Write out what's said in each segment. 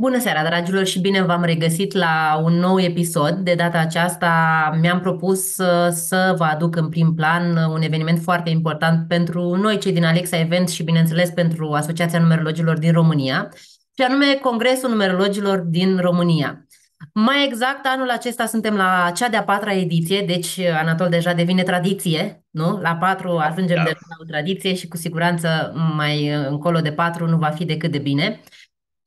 Bună seara, dragilor, și bine v-am regăsit la un nou episod. De data aceasta mi-am propus uh, să vă aduc în prim plan uh, un eveniment foarte important pentru noi, cei din Alexa Event și, bineînțeles, pentru Asociația Numerologilor din România, și anume Congresul Numerologilor din România. Mai exact, anul acesta suntem la cea de-a patra ediție, deci uh, Anatol deja devine tradiție, nu? La patru ajungem da. de la o tradiție și cu siguranță mai încolo de patru nu va fi decât de bine. Uh,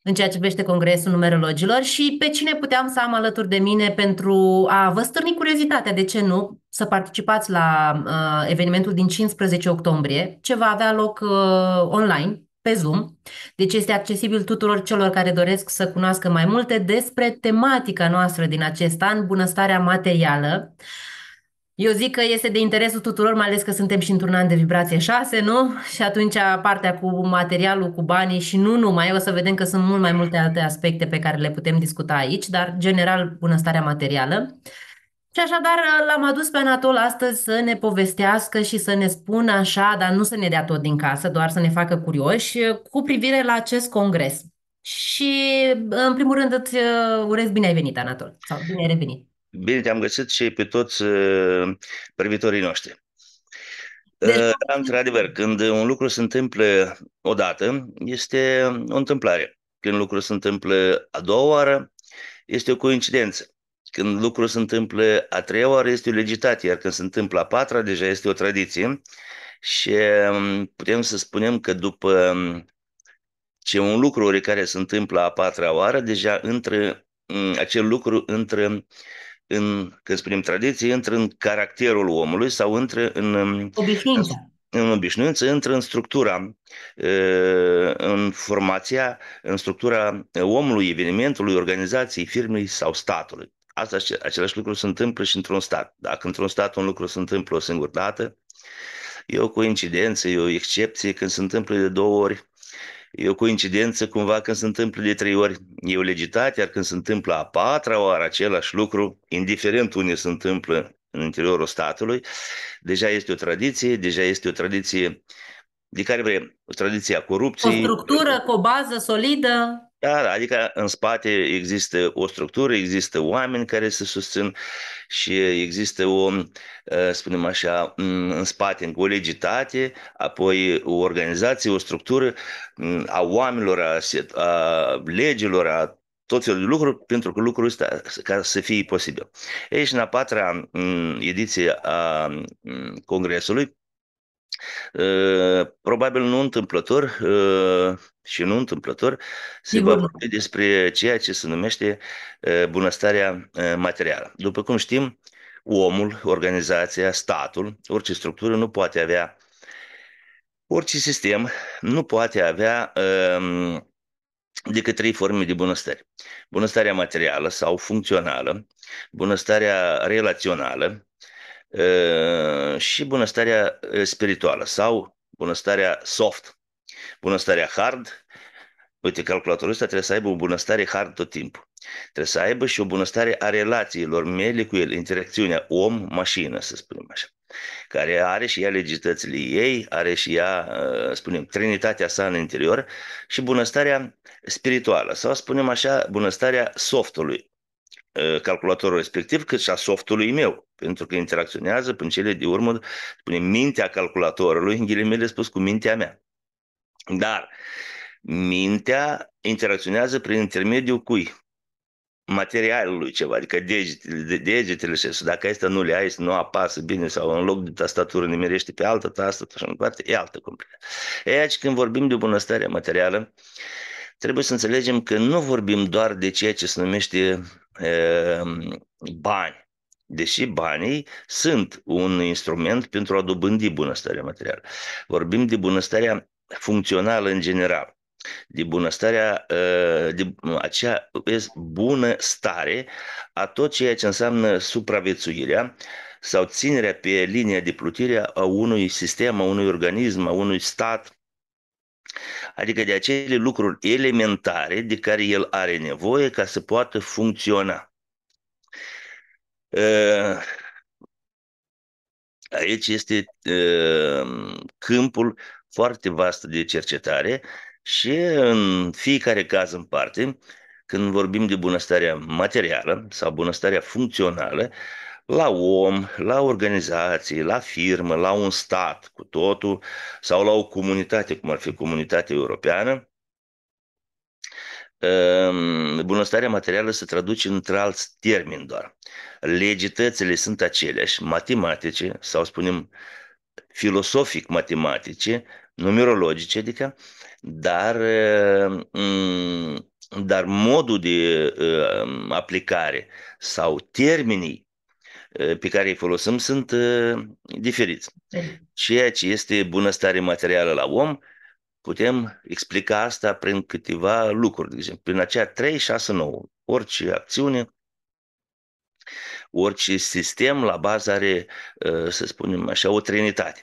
în ceea ce privește Congresul Numerologilor și pe cine puteam să am alături de mine pentru a vă stârni curiozitatea, de ce nu, să participați la uh, evenimentul din 15 octombrie, ce va avea loc uh, online, pe Zoom. Deci este accesibil tuturor celor care doresc să cunoască mai multe despre tematica noastră din acest an, bunăstarea materială. Uh, eu zic că este de interesul tuturor, mai ales că suntem și într-un an de vibrație 6, nu? Și atunci partea cu materialul, cu banii și nu numai, o să vedem că sunt mult mai multe alte aspecte pe care le putem discuta aici, dar general bunăstarea materială. Și așadar l-am adus pe Anatol astăzi să ne povestească și să ne spună așa, dar nu să ne dea tot din casă, doar să ne facă curioși, cu privire la acest congres. Și, în primul rând, îți uh, urez bine ai venit, Anatol, sau bine ai revenit. Bine te-am găsit și pe toți uh, privitorii noștri. Deci, uh, da. într-adevăr, când un lucru se întâmplă odată, este o întâmplare. Când lucru se întâmplă a doua oară, este o coincidență. Când lucru se întâmplă a treia oară, este o legitate, iar când se întâmplă a patra, deja este o tradiție. Și um, putem să spunem că după um, ce un lucru care se întâmplă a patra oară, deja intră, um, acel lucru intră în, când spunem tradiție, intră în caracterul omului sau intră în... Um, obișnuință, În obișnuință, intră în structura, în formația, în structura omului, evenimentului, organizației, firmei sau statului. Asta, același lucru se întâmplă și într-un stat. Dacă într-un stat un lucru se întâmplă o singură dată, e o coincidență, e o excepție când se întâmplă de două ori e o coincidență cumva când se întâmplă de trei ori, e o legitate, iar când se întâmplă a patra oară același lucru, indiferent unde se întâmplă în interiorul statului, deja este o tradiție, deja este o tradiție de care vrem, o tradiție a corupției. O structură cu o bază solidă. Da, da, adică în spate există o structură, există oameni care se susțin și există o, ă, spunem așa, în spate, o legitate, apoi o organizație, o structură ă, a oamenilor, a, a legilor, a tot felul de lucruri pentru că lucrul ăsta ca să fie posibil. Ei, și în a patra ă, ediție a Congresului, Ă, probabil nu întâmplător ă, și nu întâmplător se va vorbi despre ceea ce se numește ă, bunăstarea materială. După cum știm, omul, organizația, statul, orice structură nu poate avea, orice sistem nu poate avea decât trei forme de bunăstare. Bunăstarea materială sau funcțională, bunăstarea relațională Ă, și bunăstarea ă, spirituală sau bunăstarea soft, bunăstarea hard. Uite, calculatorul ăsta trebuie să aibă o bunăstare hard tot timpul. Trebuie să aibă și o bunăstare a relațiilor mele cu el, interacțiunea om-mașină, să spunem așa, care are și ea legitățile ei, are și ea, ă, spunem, trinitatea sa în interior și bunăstarea spirituală, sau spunem așa, bunăstarea softului, Uh, calculatorul respectiv, cât și a softului meu, pentru că interacționează prin cele de urmă, spune mintea calculatorului, în ghilimele spus cu mintea mea. Dar mintea interacționează prin intermediul cui? materialului ceva, adică degetele, de, degetele și dacă este nu le ai, nu apasă bine sau în loc de tastatură nimerește pe altă tastă, așa în parte, e altă complicare. E aici când vorbim de bunăstarea materială, uh, trebuie să înțelegem că nu vorbim doar de ceea ce se numește e, ehm, bani. Deși banii sunt un instrument pentru a dobândi bunăstarea materială. Vorbim de bunăstarea funcțională în general, de bunăstarea, ehm, de acea bună stare a tot ceea ce înseamnă supraviețuirea sau ținerea pe linia de plutire a unui sistem, a unui organism, a unui stat, Adică de acele lucruri elementare de care el are nevoie ca să poată funcționa. Uh, aici este uh, câmpul foarte vast de cercetare și în fiecare caz în parte, când vorbim de bunăstarea materială sau bunăstarea funcțională, la om, la organizații, la firmă, la un stat cu totul sau la o comunitate, cum ar fi comunitatea europeană, ehm, bunăstarea materială se traduce într alt termen doar. Legitățile sunt aceleași, matematice sau spunem filosofic-matematice, numerologice, adică, dar, ehm, dar modul de ehm, aplicare sau termenii Eh, pe care îi folosim sunt eh, diferiți. Ceea ce este bunăstare materială la om, putem explica asta prin câteva lucruri, de exemplu, prin acea 3, 6, 9. Orice acțiune, orice sistem la bază are, eh, să spunem așa, o trinitate.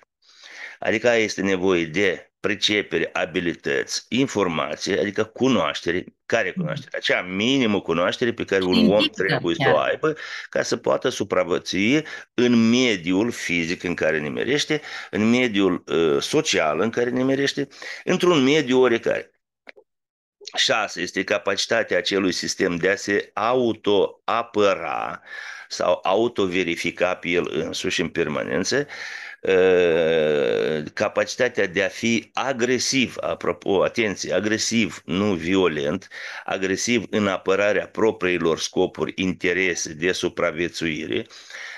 Adică este nevoie de pricepere, abilități, informație, adică cunoaștere, care mm. cunoaștere? Acea minimă cunoaștere pe care un om trebuie să o aibă ca să poată supraviețui în mediul fizic în care nimerește, în mediul uh, social în care nimerește, într-un mediu oricare. 6. Este capacitatea acelui sistem de a se autoapăra sau autoverifica pe el însuși în permanență Ă, capacitatea de a fi agresiv, apropo, atenție, agresiv, nu violent, agresiv în apărarea propriilor scopuri, interese de supraviețuire,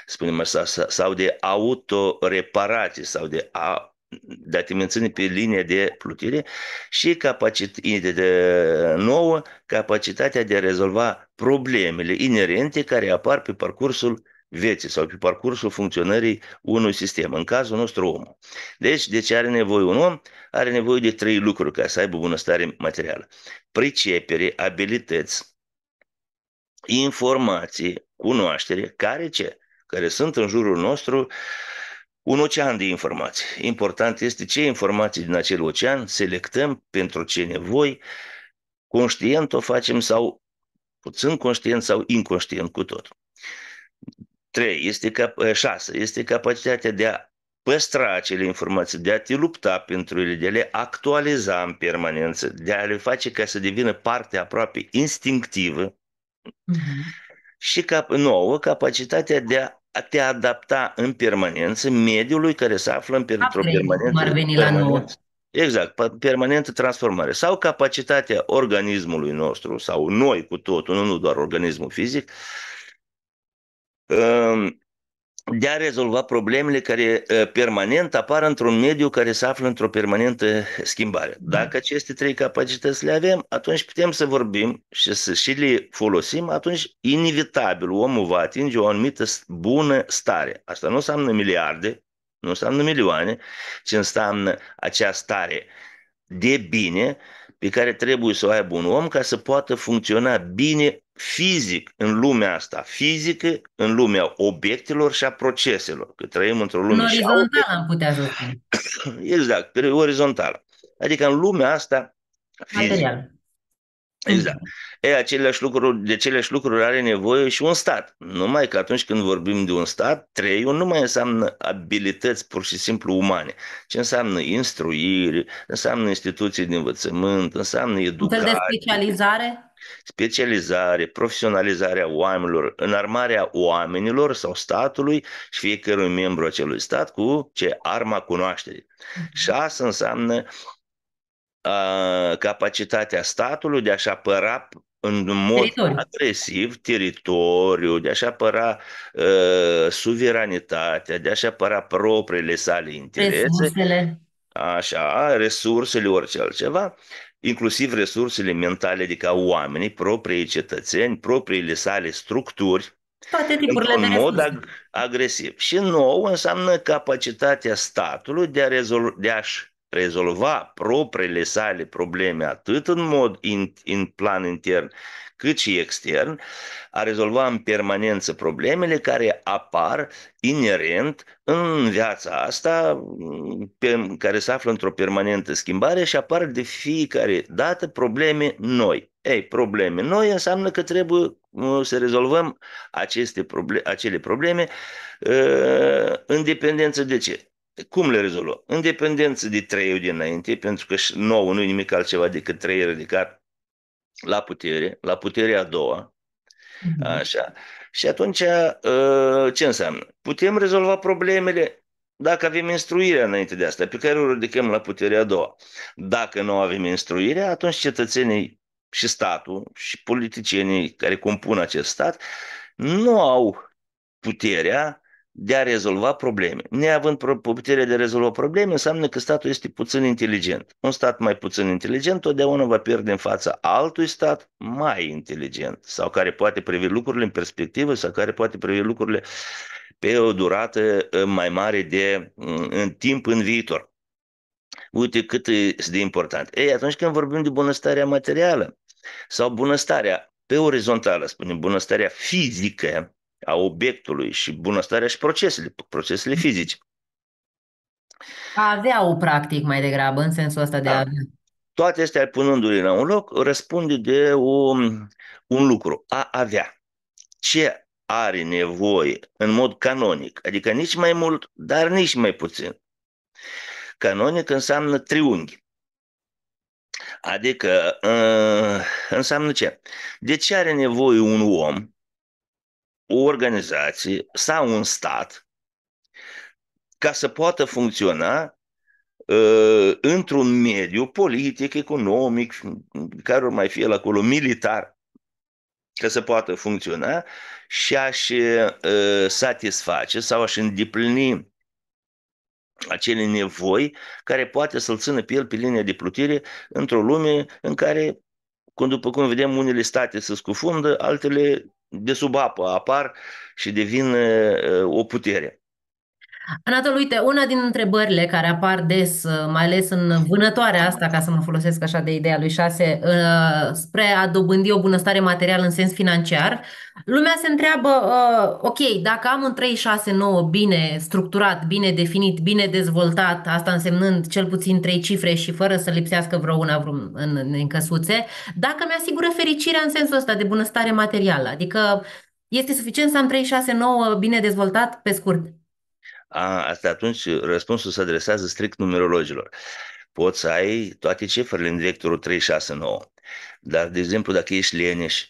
spunem așa, sau de autoreparație sau de a de a te menține pe linia de plutire și capacitatea de nouă, capacitatea de a rezolva problemele inerente care apar pe parcursul vieții sau pe parcursul funcționării unui sistem, în cazul nostru omul. Deci, de ce are nevoie un om? Are nevoie de trei lucruri ca să aibă bunăstare materială. Pricepere, abilități, informații, cunoaștere, care ce? Care sunt în jurul nostru un ocean de informații. Important este ce informații din acel ocean selectăm pentru ce nevoi, conștient o facem sau puțin conștient sau inconștient cu tot. Trei, este cap- eh, șase, este capacitatea de a păstra acele informații, de a te lupta pentru ele, de a le actualiza în permanență, de a le face ca să devină parte aproape instinctivă uh-huh. și cap- 9. capacitatea de a a te adapta în permanență mediului care se află în per- permanență. Ar veni la nou. Exact, permanentă transformare. Sau capacitatea organismului nostru, sau noi cu totul, nu doar organismul fizic, Ehm, de a rezolva problemele care permanent apar într-un mediu care se află într-o permanentă schimbare. Mm. Dacă aceste trei capacități le avem, atunci putem să vorbim și să și le folosim, atunci inevitabil omul va atinge o anumită bună stare. Asta nu înseamnă miliarde, nu înseamnă milioane, ci înseamnă acea stare de bine pe care trebuie să o aibă un om ca să poată funcționa bine fizic în lumea asta fizică, în lumea obiectelor și a proceselor, că trăim într-o lume în orizontală am putea ajunge. exact, orizontală. Adică în lumea asta fizică. Material. Exact. E, aceleași lucruri, de aceleași lucruri are nevoie și un stat. Numai că atunci când vorbim de un stat, trei, nu mai înseamnă abilități pur și simplu umane, ci înseamnă instruire, înseamnă instituții de învățământ, înseamnă educație. Un fel de specializare? specializare, profesionalizarea oamenilor, înarmarea oamenilor sau statului și fiecărui membru acelui stat cu ce arma cunoașterii. Mhm. Și asta înseamnă a, capacitatea statului de a-și apăra în mod teritoriu. agresiv teritoriul, de a-și apăra uh, suveranitatea, de a-și apăra propriile sale interese așa, resursele, orice altceva, inclusiv resursele mentale, adică oamenii, proprii cetățeni, propriile sale structuri, toate tipurile de mod ag- agresiv. Și nou înseamnă capacitatea statului de a, rezol- de a rezolva propriile sale probleme atât în mod in, în plan intern cât și extern, a rezolva în permanență problemele care apar inerent în viața asta pe, care se află într-o permanentă schimbare și apar de fiecare dată probleme noi. Ei, probleme noi înseamnă că trebuie uh, să rezolvăm aceste proble- acele probleme uh, în dependență de ce? Cum le rezolvăm? În dependență de trei dinainte, pentru că și nouă nu e nimic altceva decât trei ridicat la putere, la puterea a doua. Mm-hmm. Așa. Și atunci, uh, ce înseamnă? Putem rezolva problemele dacă avem instruirea înainte de asta, pe care o ridicăm la puterea a doua. Dacă nu avem instruirea, atunci cetățenii și statul și politicienii care compun acest stat nu au puterea de a rezolva probleme. Neavând puterea de a rezolva probleme, înseamnă că statul este puțin inteligent. Un stat mai puțin inteligent totdeauna va pierde în fața altui stat mai inteligent sau care poate privi lucrurile în perspectivă sau care poate privi lucrurile pe o durată ă, mai mare de mm, în timp în viitor. Uite cât este de important. Ei, atunci când vorbim de bunăstarea materială sau bunăstarea pe orizontală, spunem, bunăstarea fizică, a obiectului și bunăstarea și procesele, procesele fizice. A avea o practic mai degrabă, în sensul ăsta de da. a avea. Toate astea punându-le la un loc, răspunde de o, un lucru, a avea. Ce are nevoie în mod canonic, adică nici mai mult, dar nici mai puțin. Canonic înseamnă triunghi. Adică uh, înseamnă ce? De ce are nevoie un om o organizație sau un stat ca să poată funcționa uh, într-un mediu politic, economic, care mai fi el acolo, militar, ca să poată funcționa și aș uh, satisface sau aș îndeplini acele nevoi care poate să-l țină pe el pe linia de plutire într-o lume în care, cum după cum vedem, unele state se scufundă, altele de sub apă apar și devin uh, o putere. Anatol, uite, una din întrebările care apar des, uh, mai ales în vânătoarea asta, ca să mă folosesc așa de ideea lui 6 uh, spre a dobândi o bunăstare materială în sens financiar, lumea se întreabă, uh, ok, dacă am un 3-6-9 bine structurat, bine definit, bine dezvoltat, asta însemnând cel puțin trei cifre și fără să lipsească vreo una în, în căsuțe, dacă mi-asigură fericirea în sensul ăsta de bunăstare materială, adică este suficient să am 3-6-9 bine dezvoltat, pe scurt, a, atunci răspunsul se adresează strict numerologilor. Poți să ai toate cifrele în directorul 369. Dar, de exemplu, dacă ești leneș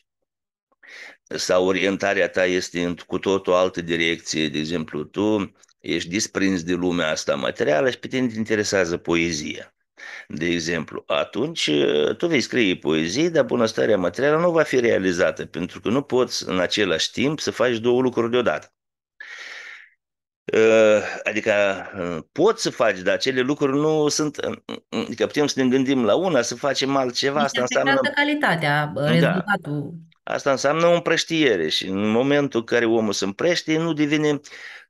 sau orientarea ta este în cu tot o altă direcție, de exemplu, tu ești disprins de lumea asta materială și pe tine te interesează poezia. De exemplu, atunci uh, tu vei scrie poezii, dar bunăstarea materială nu va fi realizată, pentru că nu poți în același timp să faci două lucruri deodată. Ă, adică ă, poți să faci, dar acele lucruri nu sunt... Adică putem să ne gândim la una, să facem altceva. Asta înseamnă... calitatea, rezultatul. Ă, da. Asta înseamnă o împrăștiere și în momentul în care omul se împrăștie, nu devine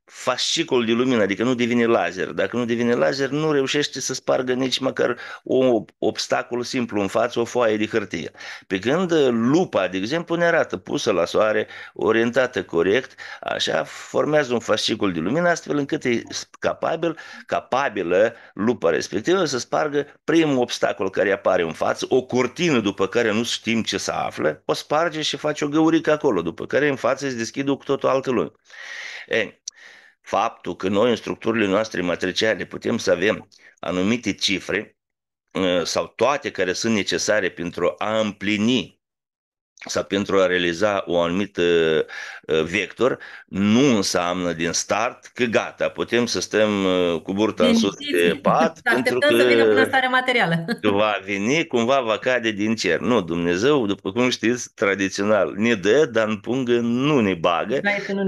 fascicul de lumină, adică nu devine laser. Dacă nu devine laser, nu reușește să spargă nici măcar un obstacol simplu în față, o foaie de hârtie. Pe când uh, lupa, de exemplu, ne arată pusă la soare, orientată corect, așa formează un fascicul de lumină, astfel încât e capabil, capabilă lupa respectivă să spargă primul obstacol care apare în față, o cortină după care nu știm ce să află, o sparge și face o găurică acolo, după care în față îți deschide cu totul altă lume faptul că noi în structurile noastre matriciale putem să avem anumite cifre uh, sau toate care sunt necesare pentru a împlini sau pentru a realiza o anumită uh, vector, nu înseamnă din start că gata, putem să stăm uh, cu burta în sus de pat, pentru că, să vină materială. va veni, cumva va cade din cer. Nu, Dumnezeu, după cum știți, tradițional, ne dă, dar în pungă nu ne bagă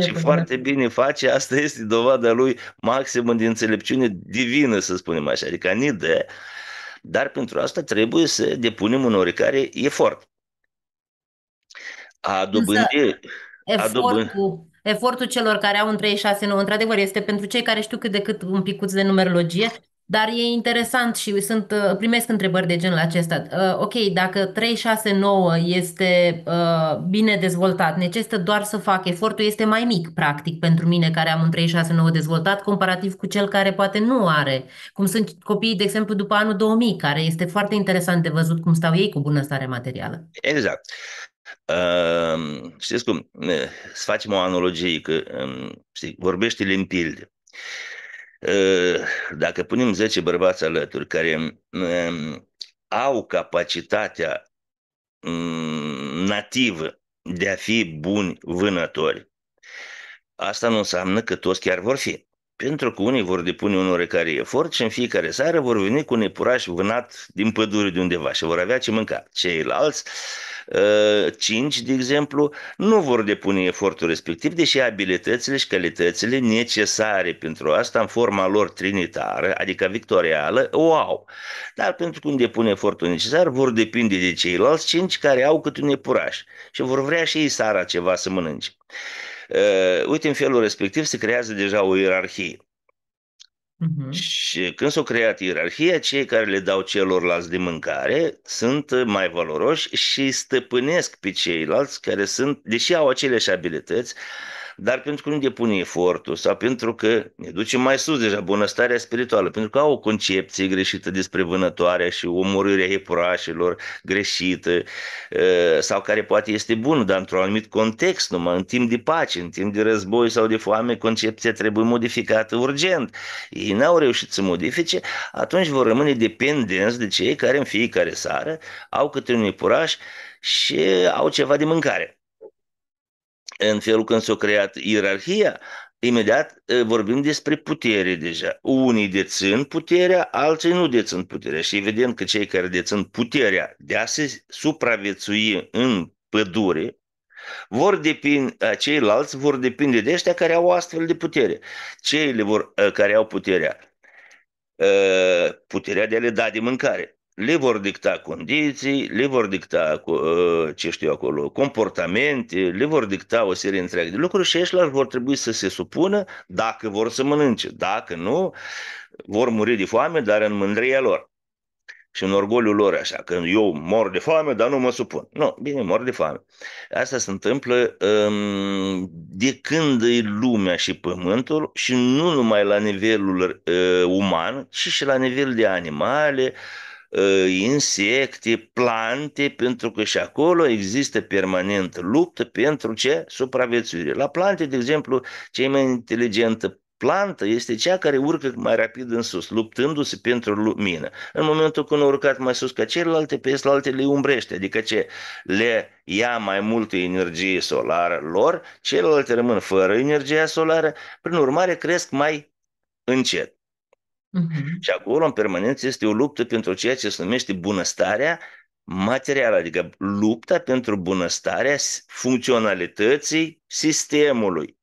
și foarte bine face, asta este dovada lui maximă din înțelepciune divină, să spunem așa, adică ne dă, dar pentru asta trebuie să depunem un oricare efort. A dobândi... A dobândi efortul celor care au între ei 6 9, într-adevăr, este pentru cei care știu cât de cât un picuț de numerologie, dar e interesant și sunt, uh, primesc întrebări de genul acesta. Uh, ok, dacă 369 este uh, bine dezvoltat, necesită doar să fac, efortul este mai mic, practic, pentru mine care am un 369 dezvoltat, comparativ cu cel care poate nu are. Cum sunt copiii, de exemplu, după anul 2000, care este foarte interesant de văzut cum stau ei cu bunăstare materială. Exact. Uh, știți cum, să facem o analogie, că um, știi, vorbește în Uh, ehm, dacă punem 10 bărbați alături care um, au capacitatea um, nativă de a fi buni vânători, asta nu înseamnă că toți chiar vor fi. Pentru că unii vor depune un orecare efort și în fiecare seară vor veni cu un epuraș vânat din pădure de undeva și vor avea ce mânca. Ceilalți uh, 5, ă, de exemplu, nu vor depune efortul respectiv, deși abilitățile și calitățile necesare pentru asta, în forma lor trinitară, adică victorială, o au. Dar pentru cum depune efortul necesar, vor depinde de ceilalți 5 care au cât un epuraș și vor vrea și ei sara ceva să mănânce. Ă, uite, în felul respectiv se creează deja o ierarhie. Uh-huh. Și când s-a creat ierarhia, cei care le dau celorlalți de mâncare sunt mai valoroși și stăpânesc pe ceilalți care sunt, deși au aceleași abilități, uh, dar pentru că nu depune efortul sau pentru că ne ducem mai sus deja bunăstarea spirituală, pentru că au o concepție greșită despre vânătoarea și omorârea iepurașilor greșită ă, sau care poate este bună, dar într-un anumit context numai, în timp de pace, în timp de război sau de foame, concepția trebuie modificată urgent. Ei n-au reușit să modifice, atunci vor rămâne dependenți de cei care în fiecare seară au câte un iepuraș și au ceva de mâncare în felul când s-a creat ierarhia, imediat vorbim despre putere deja. Unii dețin puterea, alții nu dețin puterea și evident că cei care dețin puterea de a se supraviețui în pădure, vor depinde, ceilalți vor depinde de ăștia care au astfel de putere. Cei vor, care au puterea, puterea de a le da de mâncare, le vor dicta condiții, le vor dicta, uh, ce știu acolo, comportamente, le vor dicta o serie întreagă de lucruri și ăștia vor trebui să se supună dacă vor să mănânce. Dacă nu, vor muri de foame, dar în mândria lor și în orgoliul lor așa, că eu mor de foame, dar nu mă supun. Nu, bine, mor de foame. Asta se întâmplă um, de când e lumea și pământul și nu numai la nivelul uh, uman, ci și la nivel de animale, uh, Ă, insecte, plante, pentru că și acolo există permanent luptă pentru ce? Supraviețuire. La plante, de exemplu, cea mai inteligentă plantă este cea care urcă mai rapid în sus, luptându-se pentru lumină. În momentul când a urcat mai sus ca celelalte, pe celelalte le umbrește, adică ce le ia mai multă energie solară lor, celelalte rămân fără energia solară, prin urmare cresc mai încet. Uh-huh. Și acolo, în permanență, este o luptă pentru ceea ce se numește bunăstarea materială, adică lupta pentru bunăstarea funcționalității sistemului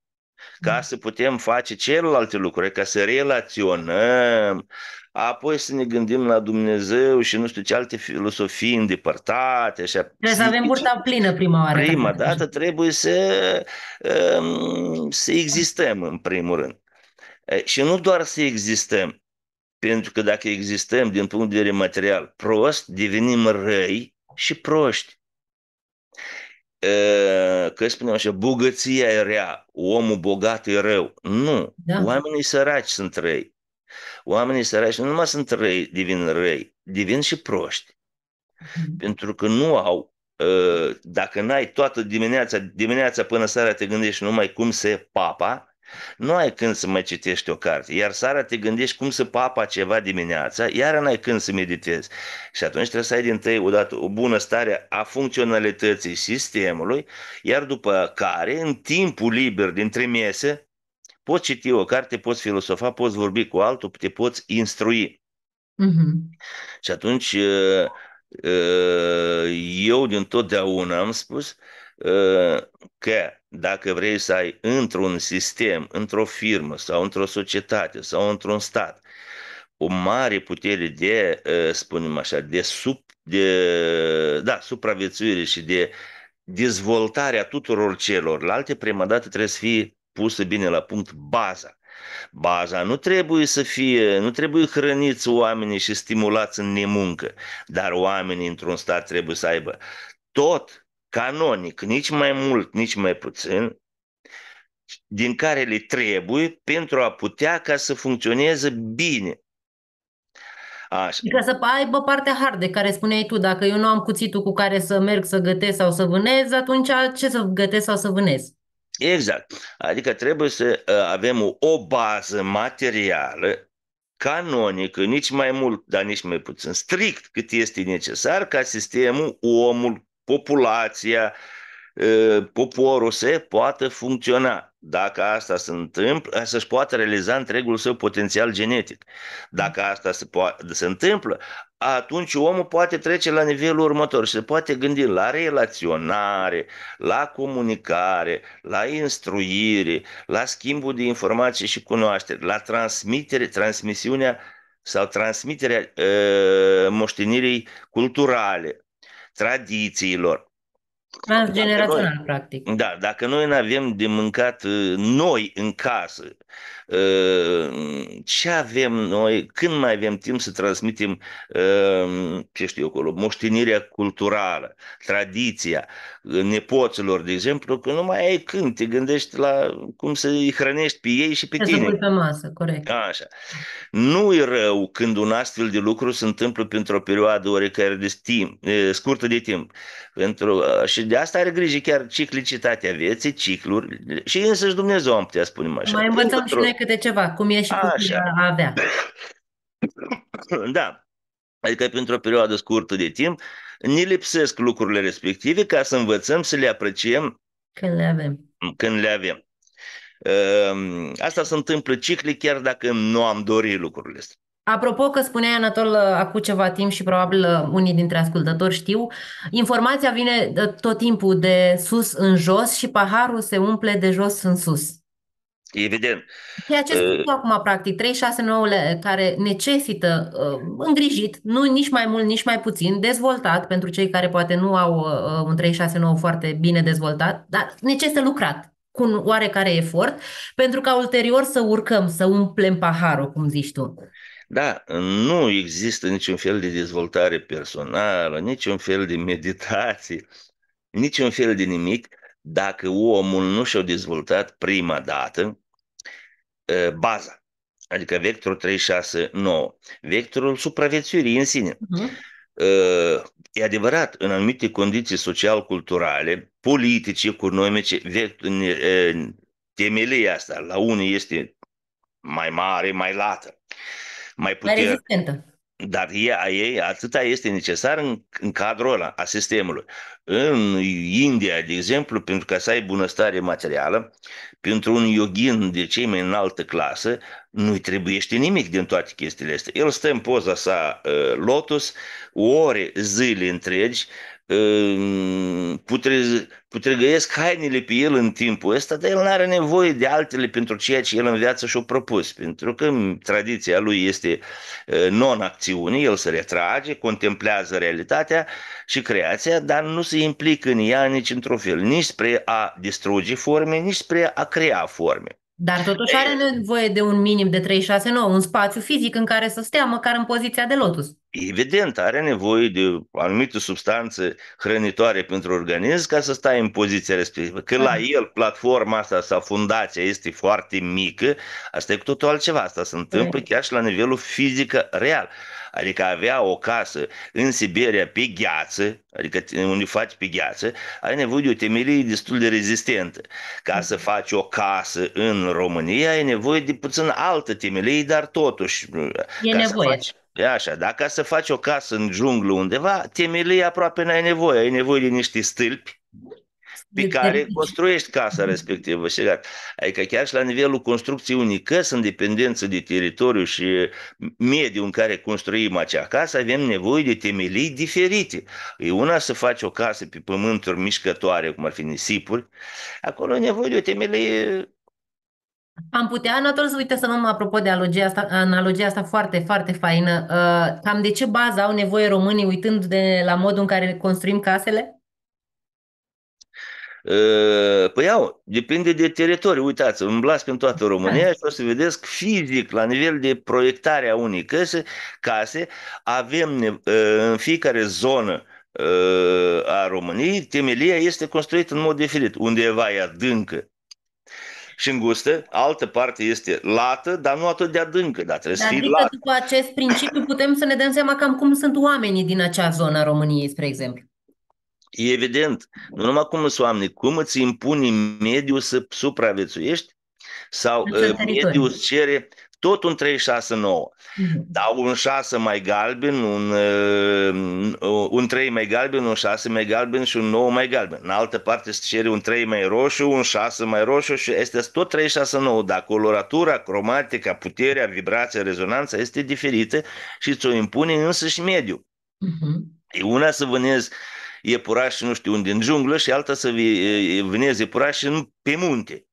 ca da. să putem face celelalte lucruri, ca să relaționăm, apoi să ne gândim la Dumnezeu și nu știu ce alte filosofii îndepărtate. Așa. Trebuie să avem burta plină prima oară. Prima dată trebuie să, um, să existăm în primul rând. Și nu doar să existăm, pentru că dacă existăm din punct de vedere material prost, devenim răi și proști. Ă, că spuneam așa, bogăția e rea, omul bogat e rău. Nu, da. oamenii săraci sunt răi. Oamenii săraci nu numai sunt răi, devin răi, devin și proști. Mhm. Pentru că nu au, ă, dacă n-ai toată dimineața, dimineața până seara te gândești numai cum se papa, nu ai când să mai citești o carte, iar seara te gândești cum să papa ceva dimineața, iar n-ai când să meditezi. Și atunci trebuie să ai din tăi odată o bună stare a funcționalității sistemului, iar după care, în timpul liber dintre mese, poți citi o carte, poți filosofa, poți vorbi cu altul, te poți instrui. Mm-hmm. Și atunci uh, uh, eu din totdeauna am spus uh, că dacă vrei să ai într-un sistem, într-o firmă sau într-o societate sau într-un stat, o mare putere de, ă, spunem așa, de, sub, de da, supraviețuire și de dezvoltare a tuturor celorlalte, prima dată trebuie să fie pusă bine la punct baza. Baza nu trebuie să fie, nu trebuie hrăniți oamenii și stimulați în nemuncă, dar oamenii într-un stat trebuie să aibă tot canonic, nici mai mult, nici mai puțin, din care le trebuie pentru a putea ca să funcționeze bine. Așa. Ca să aibă partea hard de care spuneai tu, dacă eu nu am cuțitul cu care să merg să gătesc sau să vânez, atunci ce să gătesc sau să vânez? Exact. Adică trebuie să ă, avem o, bază materială canonică, nici mai mult, dar nici mai puțin, strict cât este necesar ca sistemul, omul, populația, poporul se poată funcționa. Dacă asta se întâmplă, să-și poată realiza întregul său potențial genetic. Dacă asta se, po- se întâmplă, atunci omul poate trece la nivelul următor și se poate gândi la relaționare, la comunicare, la instruire, la schimbul de informații și cunoaștere, la transmitere, transmisiunea sau transmiterea uh, moștenirii culturale tradițiilor. Transgenerațional, practic. Da, dacă noi nu avem de mâncat uh, noi în casă, uh, ce avem noi, când mai avem timp să transmitem, uh, ce știu eu acolo, moștenirea culturală, tradiția nepoților, de exemplu, că nu mai ai când, te gândești la cum să îi hrănești pe ei și pe să tine. Să pe masă, corect. Așa. Nu e rău când un astfel de lucru se întâmplă pentru o perioadă oricare de timp, eh, scurtă de timp. Pentru, și și de asta are grijă chiar ciclicitatea vieții, cicluri și însăși Dumnezeu am putea spune așa. Mai învățăm și noi câte ceva, cum e și cum a avea. da. Adică pentru o perioadă scurtă de timp ne lipsesc lucrurile respective ca să învățăm să le apreciem când le avem. Când le avem. Ehm, asta se întâmplă ciclic chiar dacă nu am dorit lucrurile astea. Apropo că spunea Anatol uh, acum ceva timp și probabil uh, unii dintre ascultători știu, informația vine uh, tot timpul de sus în jos și paharul se umple de jos în sus. Evident. E acest uh, lucru acum, practic, 369 care necesită uh, îngrijit, nu nici mai mult, nici mai puțin, dezvoltat pentru cei care poate nu au uh, un 369 foarte bine dezvoltat, dar necesită lucrat cu un oarecare efort pentru ca ulterior să urcăm, să umplem paharul, cum zici tu. Da, nu există niciun fel de dezvoltare personală, niciun fel de meditație, niciun fel de nimic dacă omul nu și-a dezvoltat prima dată ă, baza, adică vectorul 369, vectorul supraviețuirii în sine. Uh-huh. E adevărat, în anumite condiții social-culturale, politice, economice, temelia asta la unii este mai mare, mai lată mai puternică. rezistentă. Dar a ei, atâta este necesar în, în cadrul ăla a sistemului. În India, de exemplu, pentru ca să ai bunăstare materială, pentru un yogin de cei mai înaltă clasă, nu-i trebuiește nimic din toate chestiile astea. El stă în poza sa uh, lotus, ore, zile întregi, uh, putre, putregăiesc hainele pe el în timpul ăsta, dar el nu are nevoie de altele pentru ceea ce el în viață și-o propus, pentru că tradiția lui este ă, non-acțiune, el se retrage, contemplează realitatea și creația, dar nu se implică în ea nici într-un fel, nici spre a distruge forme, nici spre a crea forme. Dar totuși are nevoie de un minim de 36-9, un spațiu fizic în care să stea măcar în poziția de lotus. Evident, are nevoie de anumite substanțe hrănitoare pentru organism ca să stai în poziția respectivă. Că la mm. el platforma asta sau fundația este foarte mică, asta e cu totul altceva. Asta se întâmplă chiar și la nivelul fizic real adică avea o casă în Siberia pe gheață, adică unde faci pe gheață, ai nevoie de o temelie destul de rezistentă. Ca să mm-hmm. faci o casă în România, ai nevoie de puțin altă temelie, dar totuși... Uh, e ca nevoie. Să faci E așa, dacă să faci o casă în junglă undeva, temelie aproape n-ai nevoie, ai nevoie de niște stâlpi, pe care construiești casa respectivă. Și gata. Adică chiar și la nivelul construcției unicăs, în dependență de teritoriu și mediul în care construim acea casă, avem nevoie de temelii diferite. E una să faci o casă pe pământuri mișcătoare, cum ar fi nisipuri, acolo e nevoie de o temelie am putea, Anatol, să uite să luăm apropo de analogia asta, analogia asta foarte, foarte faină. Uh, cam de ce bază au nevoie românii uitând de la modul în care construim casele? Ă, păi iau, depinde de teritoriu. Uitați, îmblați prin toată România și o să vedeți că fizic, la nivel de proiectare a unei case, case avem ă, în fiecare zonă ă, a României, temelia este construită în mod diferit. Undeva e adâncă și îngustă, altă parte este lată, dar nu atât de adâncă, dar trebuie dar să fie adică lată. după acest principiu putem să ne dăm seama cam cum sunt oamenii din acea zonă a României, spre exemplu. E evident, nu numai cum sunt oameni, cum îți impune mediul să supraviețuiești sau uh, mediul îți cere tot un 3-6-9. Mm-hmm. Dau un 6 mai galben, un, uh, un 3 mai galben, un 6 mai galben și un 9 mai galben. În altă parte îți cere un 3 mai roșu, un 6 mai roșu și este tot 3-6-9, dar coloratura, cromatica, puterea, vibrația, rezonanța este diferită și ți-o impune însă și mediul. Mm-hmm. E una să vânezi iepurași, nu știu unde, în junglă și alta să vinezi iepurași în, pe munte.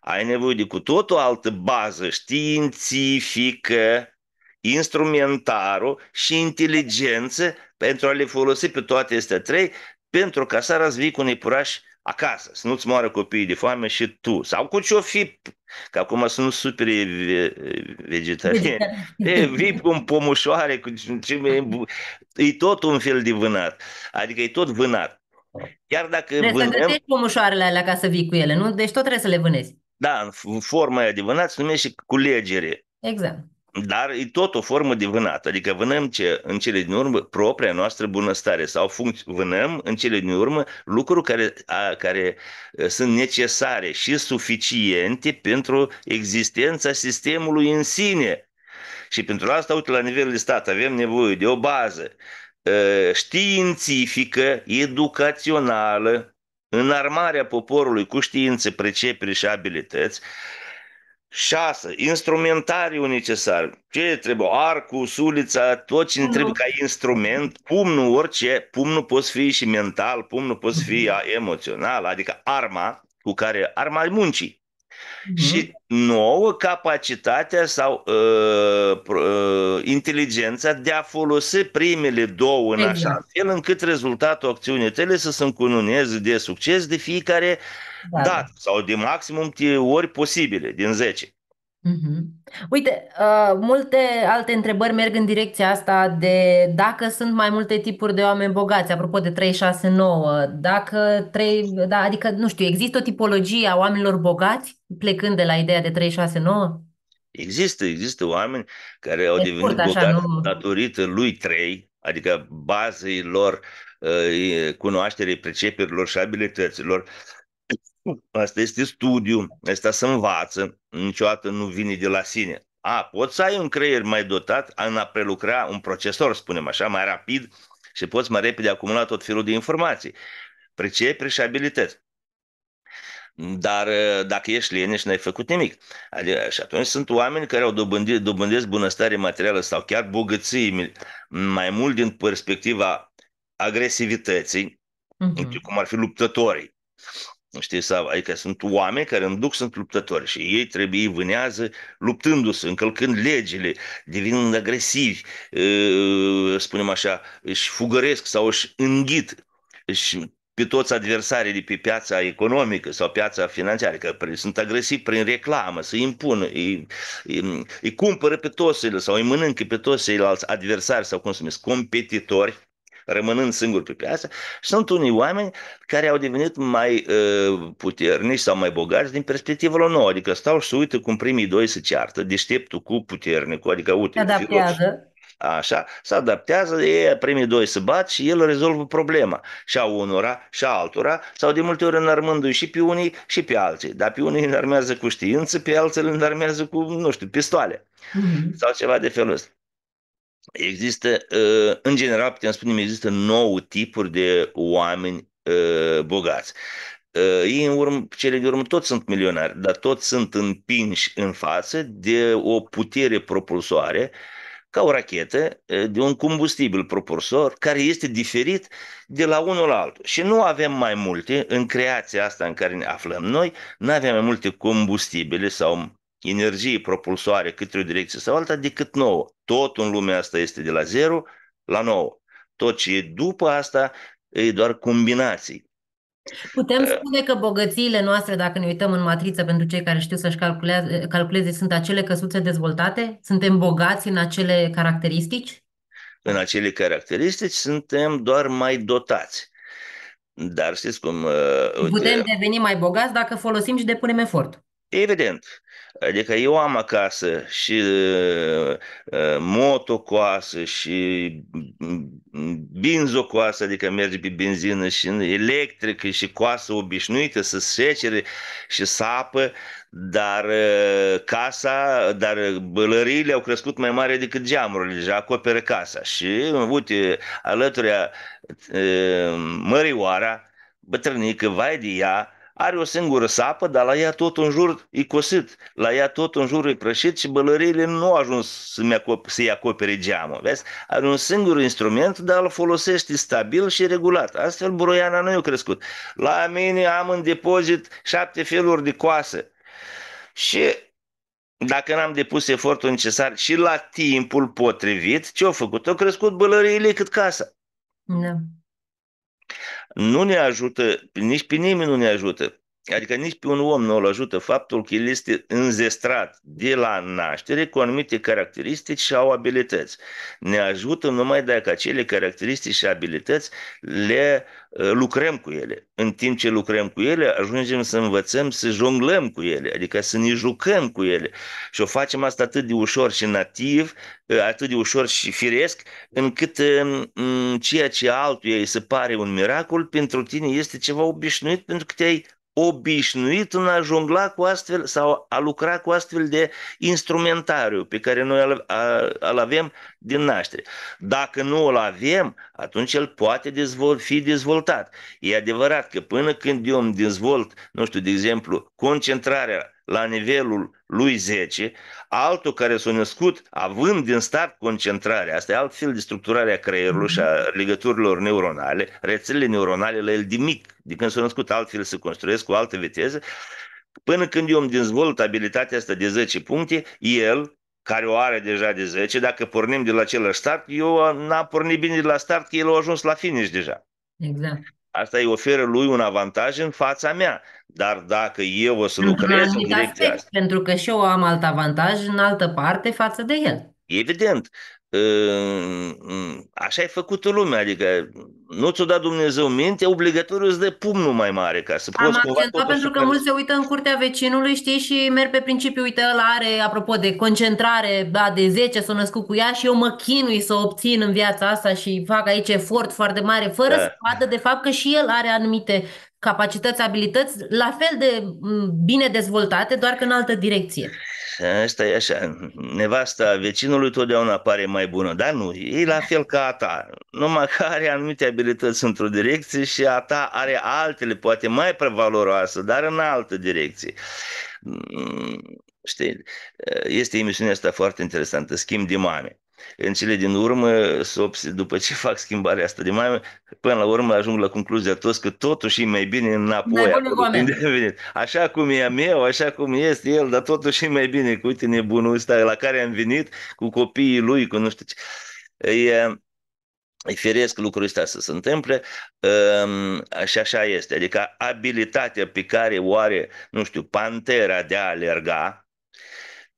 Ai nevoie de cu tot o altă bază științifică, instrumentarul și inteligență pentru a le folosi pe toate astea trei, pentru ca să răzvi cu un iepuraș acasă, să nu-ți moară copiii de foame și tu. Sau cu ce-o fi, că acum sunt super vegetarian, E, vii cu un pomușoare, cu ce, e tot un fel de vânat. Adică e tot vânat. Chiar dacă trebuie vânăm... să gătești pomușoarele alea ca să vii cu ele, nu? Deci tot trebuie să le vânezi. Da, în forma aia de vânat se numește culegere. Exact. Dar e tot o formă de vânat, adică vânăm ce în cele din urmă propria noastră bunăstare sau func- vânăm în cele din urmă lucruri care, a, care sunt necesare și suficiente pentru existența sistemului în sine. Și pentru asta, uite, la nivel de stat avem nevoie de o bază științifică, educațională, înarmarea poporului cu științe, precepere și abilități, șasă, instrumentariul necesar. Ce trebuie? Arcul, sulița, tot ce ne trebuie ca instrument. Pumnul, orice, pumnul poți fi și mental, pumnul poți fi mhm. emoțional, adică arma cu care, arma muncii. Mm-hmm. Și nouă capacitatea sau uh, uh, inteligența de a folosi primele două în exact. așa fel încât rezultatul acțiunii tale să se încununeze de succes de fiecare uh, da. da sau de maximum de ori posibile din 10. mm Uite, uh, multe alte întrebări merg în direcția asta de dacă sunt mai multe tipuri de oameni bogați, apropo de 369, dacă 3, da, adică, nu știu, există o tipologie a oamenilor bogați plecând de la ideea de 369? Există, există oameni care au de devenit scurt, bogați așa, nu? datorită lui 3, adică bazei lor, uh, cunoașterii preceperilor și abilităților, Asta este studiu, asta se învață, niciodată nu vine de la sine. A, poți să ai un creier mai dotat în a prelucra un procesor, spunem așa, mai rapid și poți mai repede acumula tot felul de informații, Precepere și abilități. Dar uh, dacă ești leneș, n-ai făcut nimic. Adică, și atunci sunt oameni care au dobândit, dobândesc bunăstare materială sau chiar bogății mai mult din perspectiva agresivității, uh-huh. cum ar fi luptătorii Știi, sau, adică sunt oameni care în duc sunt luptători și ei trebuie, ei vânează luptându-se, încălcând legile, devenind agresivi, ă, spunem așa, își fugăresc sau își înghit, își pe toți adversarii de pe piața economică sau piața financiară, că sunt agresivi prin reclamă, se impun, îi, îi, îi cumpără pe toți sau îi mănâncă pe toți ceilalți adversari sau cum se numesc, competitori, rămânând singur pe piață, sunt unii oameni care au devenit mai uh, puternici sau mai bogați din perspectiva lor nouă, adică stau și uită cum primii doi se ceartă, deșteptul cu puternicul, adică uite, Adaptează. Așa, se adaptează, E primii doi să bat și el rezolvă problema. Și a unora, și a altora, sau de multe ori înarmându-i și pe unii și pe alții. Dar pe unii înarmează cu știință, pe alții înarmează cu, nu știu, pistoale. Mm-hmm. Sau ceva de felul ăsta. Există, uh, în general, putem spune, există nouă tipuri de oameni uh, bogați. Uh, ei, în urmă, cele din urmă, toți sunt milionari, dar toți sunt împinși în față de o putere propulsoare ca o rachetă, de un combustibil propulsor care este diferit de la unul la altul. Și nu avem mai multe, în creația asta în care ne aflăm noi, nu avem mai multe combustibile sau energie propulsoare către o direcție sau alta decât nouă. tot în lumea asta este de la zero la nouă. Tot ce e după asta e doar combinații. Putem uh. spune că bogățiile noastre, dacă ne uităm în matriță, pentru cei care știu să-și calculeze, sunt acele căsuțe dezvoltate? Suntem bogați în acele caracteristici? În acele caracteristici suntem doar mai dotați. Dar știți cum... Uh, Putem uite, uh, deveni mai bogați dacă folosim și depunem efort. Evident, Adică eu am acasă și uh, uh motocoasă și mm, benzocoasă, adică merge pe benzină și electrică și coasă obișnuită să secere și sapă, dar uh, casa, dar bălăriile au crescut mai mare decât geamurile, deja acoperă casa. Și, uite, alături uh, mărioara, bătrânică, vai de ea, are o singură sapă, dar la ea tot în jur e cosit, la ea tot în jur e prășit și bălăriile nu au ajuns să-i acop- să acopere geamul. Vezi? Are un singur instrument, dar îl folosește stabil și regulat. Astfel buroiana nu e crescut. La mine am în depozit șapte feluri de coasă. Și dacă n-am depus efortul necesar și la timpul potrivit, ce au făcut? Au crescut bălăriile cât casa. Da nu ne ajută, nici pe nimeni nu ne ajută. Adică nici pe un om nu îl ajută faptul că el este înzestrat de la naștere cu anumite caracteristici și au abilități. Ne ajută numai dacă acele caracteristici și abilități le uh, lucrăm cu ele. În timp ce lucrăm cu ele, ajungem să învățăm să jonglăm cu ele, adică să ne jucăm cu ele. Și o facem asta atât de ușor și nativ, uh, atât de ușor și firesc, încât um, um, ceea ce altuia îi se pare un miracol, pentru tine este ceva obișnuit, pentru că te-ai obișnuit în a jongla cu astfel sau a lucra cu astfel de instrumentariu pe care noi îl avem din naștere. Dacă nu îl avem, atunci el poate dezvol- fi dezvoltat. E adevărat că până când eu îmi dezvolt, nu știu, de exemplu, concentrarea la nivelul lui 10, altul care s-a născut având din start concentrarea, asta e alt fel de structurare a creierului și a mhm. legăturilor neuronale, rețelele neuronale la el de mic, de când s-a născut altfel se construiesc cu altă viteză, până când eu îmi dezvolt abilitatea asta de 10 puncte, el care o are deja de 10, dacă pornim de la același start, eu n-am pornit bine de la start, că el a ajuns la finish deja. Exact asta îi oferă lui un avantaj în fața mea. Dar dacă eu o să lucrez în direcția aspect, asta... Pentru că și eu am alt avantaj în altă parte față de el. Evident așa e făcută lumea, adică nu ți-o dat Dumnezeu minte, obligatoriu îți dă pumnul mai mare ca să poți Am accentuat pentru că mulți se uită în curtea vecinului, știi, și merg pe principiu, uite, ăla are, apropo de concentrare, da, de 10 s-a născut cu ea și eu mă chinui să obțin în viața asta și fac aici efort foarte mare, fără da. să vadă de fapt că și el are anumite capacități, abilități, la fel de bine dezvoltate, doar că în altă direcție. Asta e așa, nevasta vecinului totdeauna pare mai bună, dar nu, e la fel ca a ta, numai că are anumite abilități într-o direcție și a ta are altele, poate mai prevaloroase, dar în altă direcție. Mm, știi, este emisiunea asta foarte interesantă, Schimb de mame. În cele din urmă, după ce fac schimbarea asta de mai, până la urmă ajung la concluzia toți că totuși e mai bine înapoi. Mai așa cum e a meu, așa cum este el, dar totuși e mai bine cu uite nebunul ăsta la care am venit, cu copiii lui, cu nu știu ce. E, E firesc lucrul ăsta să se întâmple um, și așa este. Adică abilitatea pe care o are, nu știu, pantera de a alerga,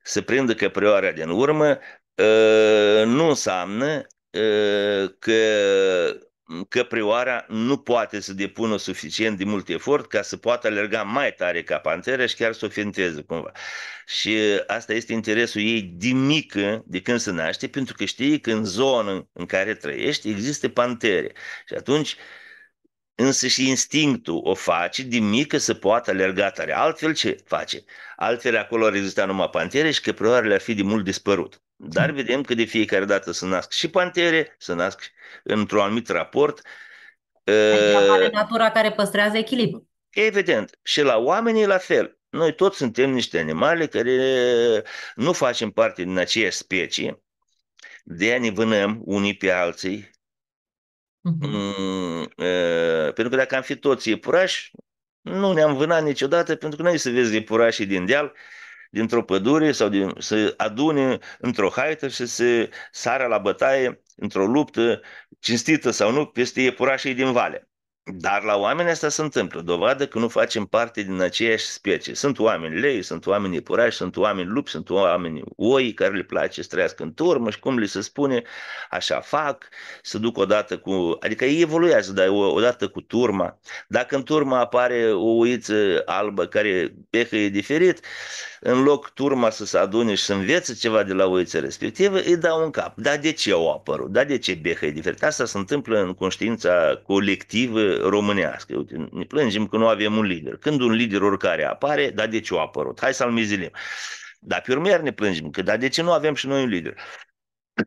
să prindă căprioarea din urmă, Ă, nu înseamnă ă, că căprioarea nu poate să depună suficient de mult efort ca să poată alerga mai tare ca Pantera și chiar să o finteze cumva. Și asta este interesul ei de mică, de când se naște, pentru că știe că în zonă în care trăiești există pantere. Și atunci însă și instinctul o face de mică să poată alerga tare. Altfel ce face? Altfel acolo ar exista numai pantere și căprioarele le-ar fi de mult dispărut. Dar mm. vedem că de fiecare dată se nasc și pantere, se nasc într-un anumit raport. Adică ă, natura care păstrează echilibru. Evident. Și la oamenii la fel. Noi toți suntem niște animale care nu facem parte din aceeași specie. De aia ne vânăm unii pe alții. uh Pentru că dacă am fi toți iepurași, nu ne-am vânat niciodată, pentru că noi să vezi iepurașii din deal, uh, dintr-o pădure sau din, să adune într-o haită și să sară la bătaie într-o luptă, cinstită sau nu, peste iepurașii din vale. Dar la oameni asta se întâmplă, dovadă că nu facem parte din aceeași specie. Sunt oameni lei, sunt oameni iepurași, sunt oameni lupi, sunt oameni oi care le place să trăiască în turmă și cum li se spune, așa fac, se duc odată cu... Adică ei evoluează, dar odată cu turma. Dacă în turma apare o uiță albă care behăie diferit, uh, în loc turma să se adune și să învețe ceva de la uiță respectivă, îi dau un cap. Da, de ce au apărut? Da, de ce Behă e diferit? Asta se întâmplă în conștiința colectivă românească. Uite, ne plângem că nu avem un lider. Când un lider oricare apare, da, de ce au apărut? Hai să-l mizilim. Dar pe urmă iar ne plângem că da, de ce nu avem și noi un lider?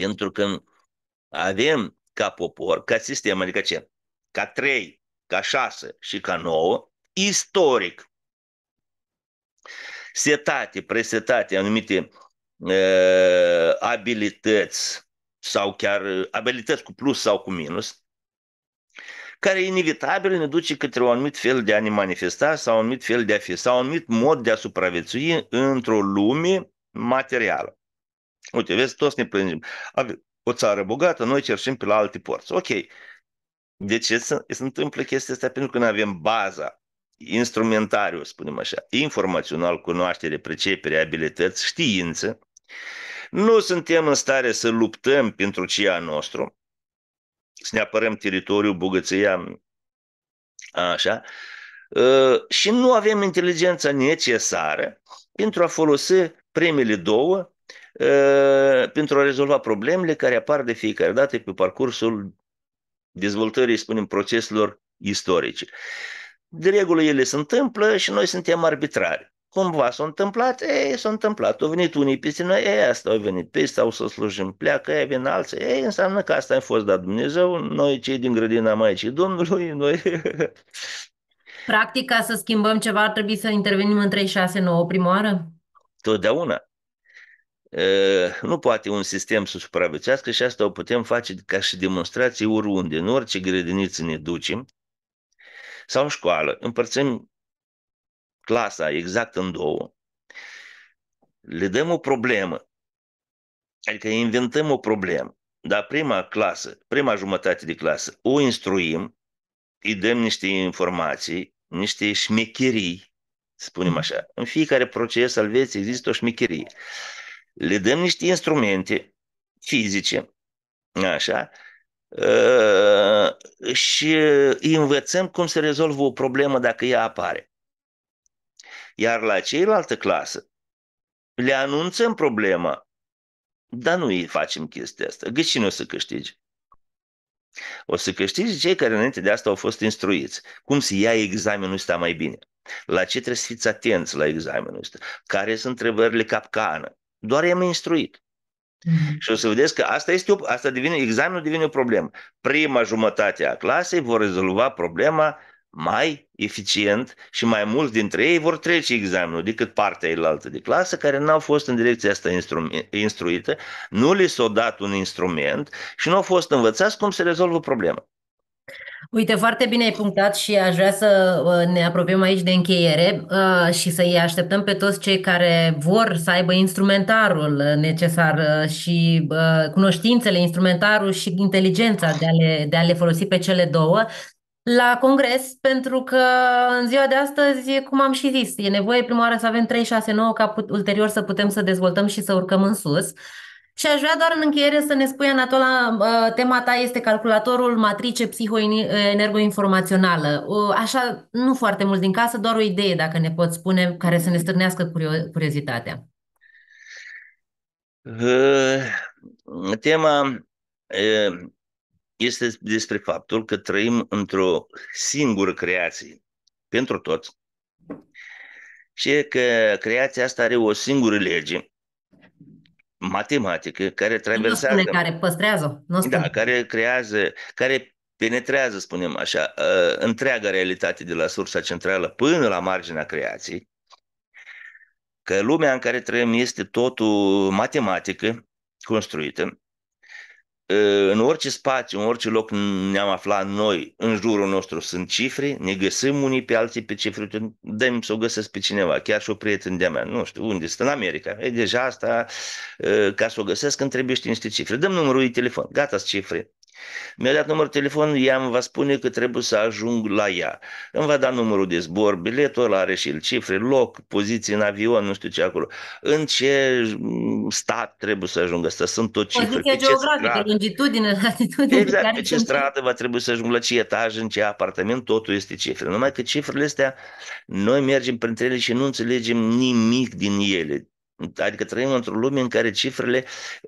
Pentru că avem ca popor, ca sistem, adică ce? Ca trei, ca șase și ca nouă, istoric setate, presetate anumite uh, abilități sau chiar abilități cu plus sau cu minus, care inevitabil ne duce către un anumit fel de a ne manifesta sau un anumit fel de a fi sau un anumit mod de a supraviețui într-o lume materială. Uite, vezi, toți ne plângem. O țară bogată, noi cerșim pe la alte porți. Ok, de ce se, se întâmplă chestia asta? Pentru că nu avem baza instrumentariu, spunem așa, informațional, cunoaștere, precepere, abilități, știință, nu suntem în stare să luptăm pentru ce a nostru, să ne apărăm teritoriul, bogăția, așa, uh, și nu avem inteligența necesară pentru a folosi primele două uh, pentru a rezolva problemele care apar de fiecare dată pe parcursul dezvoltării, spunem, proceselor istorice de regulă ele se întâmplă și noi suntem arbitrari. Cumva s-a întâmplat, e, s-a întâmplat. Au venit unii peste noi, e, asta au venit peste, au să slujim, pleacă, ei, vin alții, e, înseamnă că asta a fost dat Dumnezeu, noi cei din grădina Maicii Domnului, noi... Practic, ca să schimbăm ceva, ar trebui să intervenim în 3-6-9 prima oară? Totdeauna. Uh, nu poate un sistem să supraviețească și asta o putem face ca și demonstrații oriunde, în orice grădiniță ne ducem, sau școală, împărțim clasa exact în două, le dăm o problemă, adică inventăm o problemă, dar prima clasă, prima jumătate de clasă, o instruim, îi dăm niște informații, niște șmecherii, spunem așa. În fiecare proces al vieții există o șmecherie. Le dăm niște instrumente fizice, așa, Ă, și îi învățăm cum să rezolvă o problemă dacă ea apare. Iar la ceilalte clasă le anunțăm problema, dar nu îi facem chestia asta. Găsi cine o să câștige? O să câștigi cei care înainte de asta au fost instruiți. Cum să ia examenul ăsta mai bine? La ce trebuie să fiți atenți la examenul ăsta? Care sunt întrebările capcană? Doar i-am instruit. Mhm. Și o să vedeți că asta, este o, asta devine, examenul devine o problemă. Prima jumătate a clasei vor rezolva problema mai eficient și mai mulți dintre ei vor trece examenul decât partea elaltă de clasă care n-au fost în direcția asta instru- instruită, nu li s-a dat un instrument și nu au fost învățați cum se rezolvă problema. Uite, foarte bine ai punctat și aș vrea să uh, ne apropiem aici de încheiere uh, și să îi așteptăm pe toți cei care vor să aibă instrumentarul uh, necesar și cunoștințele, instrumentarul și inteligența de a le, de a le folosi pe cele două la congres, pentru că în ziua de astăzi, cum am și zis, e nevoie prima oară să avem 369 ca ulterior să putem să dezvoltăm și să urcăm în sus. Și aș vrea doar în încheiere să ne spui, Anatola, tema ta este calculatorul matrice psihoenergoinformațională. Așa, nu foarte mult din casă, doar o idee, dacă ne poți spune, care să ne stârnească curiozitatea. Tema este despre faptul că trăim într-o singură creație pentru toți și că creația asta are o singură lege matematică care traversează... Nu care păstrează. Nu da, spune. Da, care creează, care penetrează, spunem așa, uh, întreaga realitate de la sursa centrală până la marginea creației, că lumea în care trăim este totul matematică construită, Ă, în orice spațiu, în orice loc ne-am aflat noi, în jurul nostru sunt cifre, ne găsim unii pe alții pe cifre, dăm să o găsesc pe cineva, chiar și o prietenă de-a mea, nu știu, unde, este în America. E deja asta, ă, ca să o găsesc, îmi trebuie niște cifre. Dăm numărul de telefon, gata cifre. Mi-a dat numărul telefon, i-am va spune că trebuie să ajung la ea. Îmi va da numărul de zbor, biletul ăla are și el cifre, loc, poziții în avion, nu știu ce acolo. În ce mm, stat trebuie să ajung asta? Sunt tot cifre. Poziția geografică, longitudine, latitudine. Exact, pe ce exact, stradă va trebui să ajung, la ce etaj, în ce apartament, totul este cifre. Numai că cifrele astea, noi mergem printre ele și nu înțelegem nimic din ele. Adică trăim într-o lume în care cifrele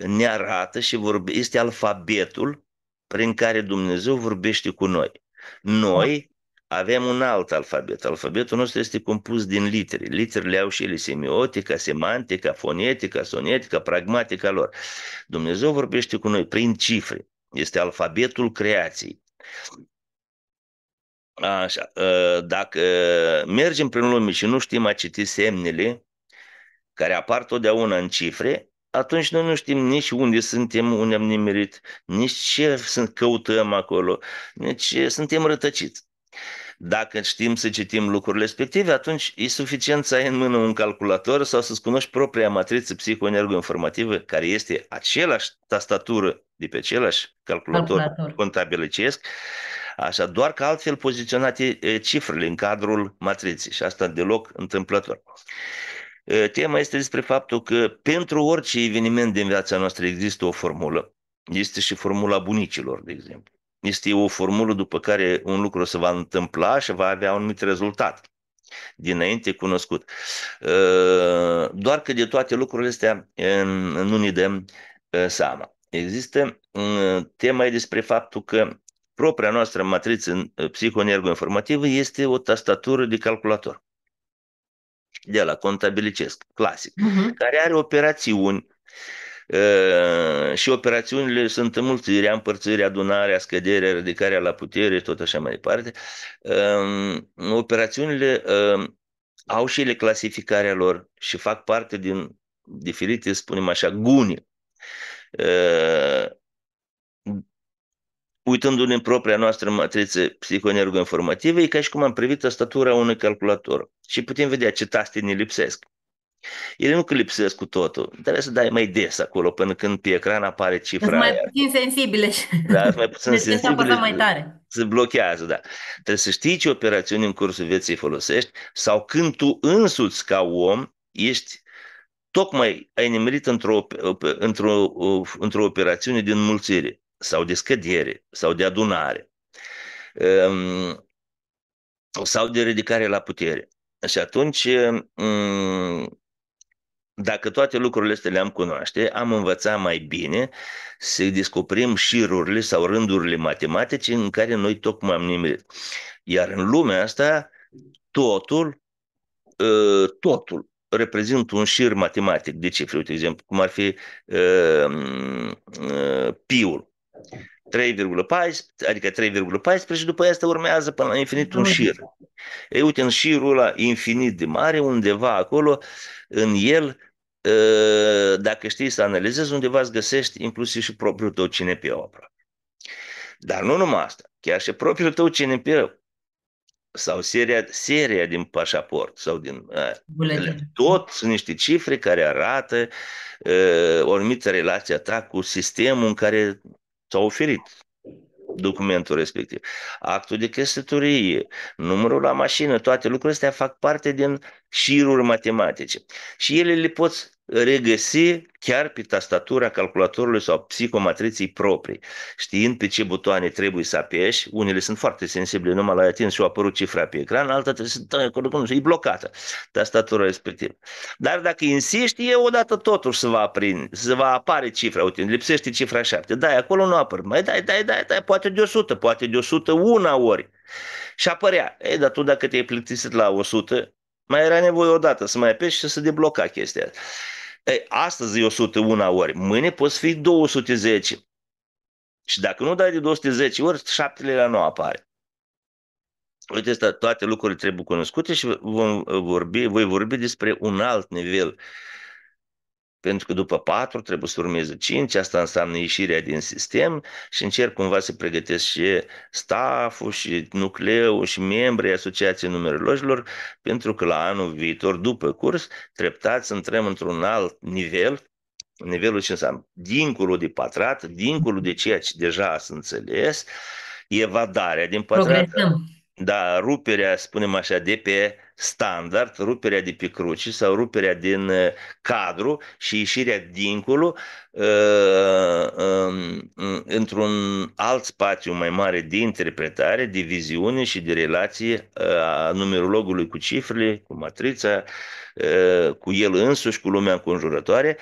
ne arată și vorbe, este alfabetul prin care Dumnezeu vorbește cu noi. Noi avem un alt alfabet. Alfabetul nostru este compus din litere. Literele au și ele semiotica, semantica, fonetica, sonetica, pragmatica lor. Dumnezeu vorbește cu noi prin cifre. Este alfabetul creației. Așa, ă, dacă mergem prin lume și nu știm a citi semnele care apar totdeauna în cifre, atunci noi nu știm nici unde suntem, unde am nimerit, nici ce căutăm acolo. nici suntem rătăciți. Dacă știm să citim lucrurile respective, atunci e suficient să ai în mână un calculator sau să-ți cunoști propria matriță psihoenergoinformativă, care este același tastatură de pe același calculator, calculator. contabilicesc, așa, doar că altfel poziționate cifrele în cadrul matriței și asta deloc întâmplător. Eh, tema este despre faptul că pentru orice eveniment din viața noastră există o formulă. Este și formula bunicilor, de exemplu. Este o formulă după care un lucru se va întâmpla și va avea un anumit rezultat dinainte cunoscut. Eh, doar că de toate lucrurile astea nu ne dăm eh, seama. Există mm, tema e despre faptul că propria noastră matriță informativă este o tastatură de calculator de la contabilicesc, clasic, uh-huh. care are operațiuni ă, și operațiunile sunt înmulțirea, împărțirea, adunarea, scăderea, ridicarea la putere și tot așa mai departe. Ă, operațiunile ă, au și ele clasificarea lor și fac parte din diferite, spunem așa, guni uitându-ne în propria noastră matriță psihoenergoinformativă, e ca și cum am privit tastatura unui calculator și putem vedea ce taste ne lipsesc. Ele nu că lipsesc cu totul, trebuie să dai mai des acolo până când pe ecran apare cifra Sunt mai aia. puțin sensibile. Da, sunt mai puțin deci mai tare. Se blochează, da. Trebuie să știi ce operațiuni în cursul vieții folosești sau când tu însuți ca om ești tocmai ai nimerit într-o, într-o, uh, într-o operațiune din mulțire sau de scădere sau de adunare ehm, sau de ridicare la putere. Și atunci, mm, dacă toate lucrurile astea le-am cunoaște, am învățat mai bine să descoperim șirurile sau rândurile matematice în care noi tocmai am nimerit. Iar în lumea asta, totul, ă, totul reprezintă un șir matematic de cifre, de exemplu, cum ar fi uh, uh, piul 3,4, adică 3,4 și după asta urmează până la infinit un șir. Ei, uite, în șirul ăla infinit de mare, undeva acolo, în el, ă, dacă știi să analizezi, undeva îți găsești inclusiv și propriul tău CNP aproape. Dar nu numai asta, chiar și propriul tău CNP sau seria, seria din pașaport sau din ă, Buletin. Da. tot sunt niște cifre care arată uh, o anumită relație a ta cu sistemul în care s-a oferit documentul respectiv. Actul de căsătorie, numărul la mașină, toate lucrurile astea fac parte din șiruri matematice. Și ele le poți regăsi chiar pe tastatura calculatorului sau psihomatriței proprii, știind pe ce butoane trebuie să apeși, unele sunt foarte sensibile, numai la atins și au apărut cifra pe ecran, alta trebuie să dai e blocată tastatura respectivă. Dar dacă insisti, e odată totuși să va, aprin, să va apare cifra, uite, lipsește cifra 7, dai acolo, nu apăr, mai dai, dai, dai, dai, poate de 100, poate de 101 ori. Și apărea, ei, dar tu dacă te-ai plictisit la 100, mai era nevoie odată să mai apeși și să debloca chestia asta. Ei, astăzi e 101 ori, mâine poți fi 210. Și dacă nu dai de 210 ori, șaptele la nu apare. Uite, asta, toate lucrurile trebuie cunoscute și vom vorbi, voi vorbi despre un alt nivel pentru că după 4 trebuie să urmeze 5, asta înseamnă ieșirea din sistem și încerc cumva să pregătesc și stafful și nucleul și membrii Asociației Numerologilor, pentru că la anul viitor, după curs, treptat să intrăm într-un alt nivel, nivelul ce înseamnă dincolo de patrat, dincolo de ceea ce deja ați înțeles, evadarea din patrat. Progresăm da, ruperea, spunem așa, de pe standard, ruperea de pe cruci sau ruperea din uh, cadru și ieșirea dincolo uh, um, într-un alt spațiu mai mare de interpretare, de viziune și de relație uh, a numerologului cu cifrele, cu matrița, cu el însuși, cu lumea înconjurătoare,